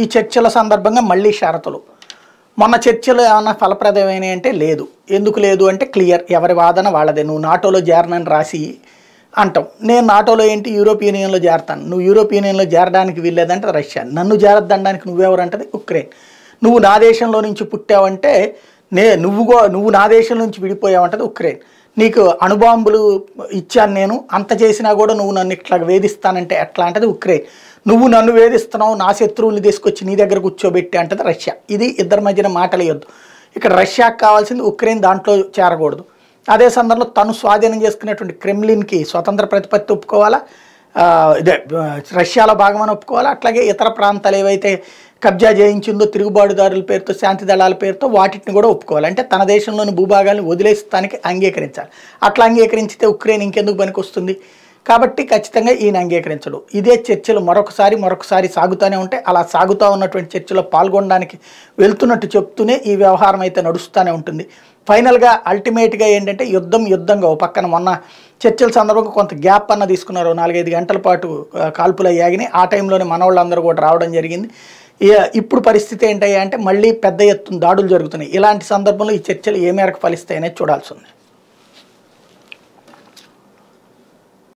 ఈ చర్చల సందర్భంగా మళ్ళీ షరతులు మొన్న చర్చలు ఏమైనా ఫలప్రదమైనవి అంటే లేదు ఎందుకు లేదు అంటే క్లియర్ ఎవరి వాదన వాళ్ళదే నువ్వు నాటోలో చేరనని రాసి అంటాం నేను నాటోలో ఏంటి యూరోపియన్ యూనియన్లో చేరతాను నువ్వు యూరోపియన్ యూనియన్లో చేరడానికి వీల్లేదంటే రష్యా నన్ను చేరద్దనడానికి నువ్వెవరంటది ఉక్రెయిన్ నువ్వు నా దేశంలో నుంచి పుట్టావంటే నే నువ్వు నువ్వు నా దేశం నుంచి అంటది ఉక్రెయిన్ నీకు అణుబాంబులు ఇచ్చాను నేను అంత చేసినా కూడా నువ్వు నన్ను ఇట్లా వేధిస్తానంటే ఎట్లా అంటది ఉక్రెయిన్ నువ్వు నన్ను వేధిస్తున్నావు నా శత్రువుని తీసుకొచ్చి నీ దగ్గర కూర్చోబెట్టి అంటది రష్యా ఇది ఇద్దరి మధ్యన మాటలు ఇవ్వద్దు ఇక్కడ రష్యాకు కావాల్సింది ఉక్రెయిన్ దాంట్లో చేరకూడదు అదే సందర్భంలో తను స్వాధీనం చేసుకునేటువంటి క్రెమ్లిన్కి స్వతంత్ర ప్రతిపత్తి ఒప్పుకోవాలా ఇదే రష్యాలో భాగమని ఒప్పుకోవాలా అట్లాగే ఇతర ప్రాంతాలు ఏవైతే కబ్జా చేయించిందో తిరుగుబాటుదారుల పేరుతో శాంతి దళాల పేరుతో వాటిని కూడా ఒప్పుకోవాలి అంటే తన దేశంలోని భూభాగాలను వదిలేస్తానికి అంగీకరించాలి అట్లా అంగీకరించితే ఉక్రెయిన్ ఇంకెందుకు పనికొస్తుంది కాబట్టి ఖచ్చితంగా ఈయన అంగీకరించడు ఇదే చర్చలు మరొకసారి మరొకసారి సాగుతూనే ఉంటాయి అలా సాగుతూ ఉన్నటువంటి చర్చలో పాల్గొనడానికి వెళ్తున్నట్టు చెప్తూనే ఈ వ్యవహారం అయితే నడుస్తూనే ఉంటుంది ఫైనల్గా అల్టిమేట్గా ఏంటంటే యుద్ధం యుద్ధంగా ఓ పక్కన మొన్న చర్చల సందర్భంగా కొంత గ్యాప్ అన్న తీసుకున్నారు నాలుగైదు గంటల పాటు కాల్పులు అయ్యాగిని ఆ టైంలోనే మనవాళ్ళందరూ కూడా రావడం జరిగింది ఇప్పుడు పరిస్థితి ఏంటయ్యా అంటే మళ్ళీ పెద్ద ఎత్తున దాడులు జరుగుతున్నాయి ఇలాంటి సందర్భంలో ఈ చర్చలు ఏ మేరకు ఫలిస్తాయనేది చూడాల్సి ఉంది